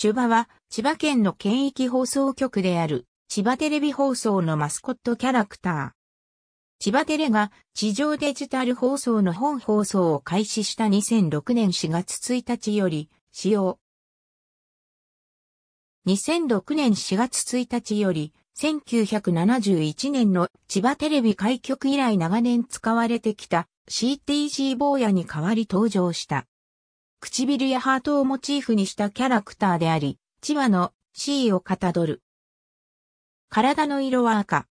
チュバは千葉県の県域放送局である千葉テレビ放送のマスコットキャラクター。千葉テレが地上デジタル放送の本放送を開始した2006年4月1日より使用。2006年4月1日より1971年の千葉テレビ開局以来長年使われてきた CTG 坊やに代わり登場した。唇やハートをモチーフにしたキャラクターであり、チワの C をかたどる。体の色は赤。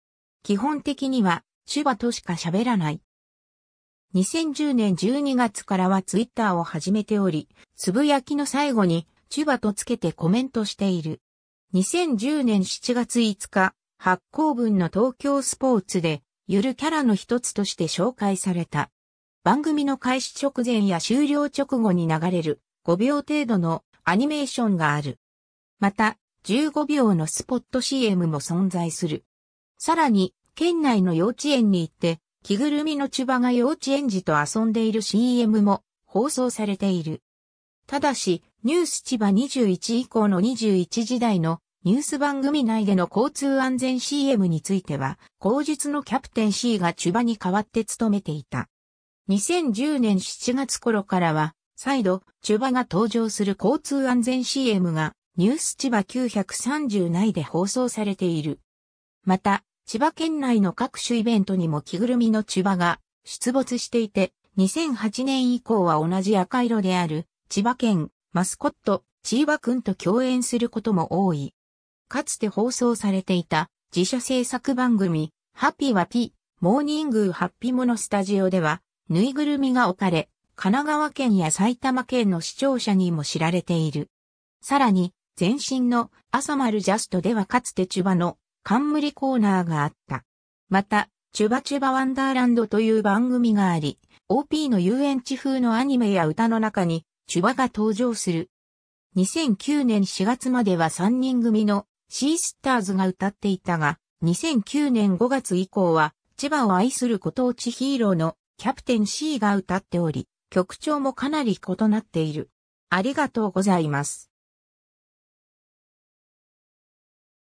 基本的には、シュバとしか喋らない。2010年12月からはツイッターを始めており、つぶやきの最後に、チュバとつけてコメントしている。2010年7月5日、発行分の東京スポーツで、ゆるキャラの一つとして紹介された。番組の開始直前や終了直後に流れる5秒程度のアニメーションがある。また、15秒のスポット CM も存在する。さらに、県内の幼稚園に行って、着ぐるみのチュバが幼稚園児と遊んでいる CM も放送されている。ただし、ニュース千葉21以降の21時台のニュース番組内での交通安全 CM については、口述のキャプテン C がチュバに代わって務めていた。2010年7月頃からは、再度、チュバが登場する交通安全 CM が、ニュース千葉930内で放送されている。また、千葉県内の各種イベントにも着ぐるみのチュバが出没していて、2008年以降は同じ赤色である、千葉県、マスコット、千葉くんと共演することも多い。かつて放送されていた、自社制作番組、ハッピーはピ、モーニングハッピモノスタジオでは、ぬいぐるみが置かれ、神奈川県や埼玉県の視聴者にも知られている。さらに、前身の朝丸ジャストではかつてチュバの冠コーナーがあった。また、チュバチュバワンダーランドという番組があり、OP の遊園地風のアニメや歌の中にチュバが登場する。2009年4月までは3人組のシースターズが歌っていたが、2009年5月以降は千葉を愛するご当地ヒーローのキャプテン C が歌っており、曲調もかなり異なっている。ありがとうございます。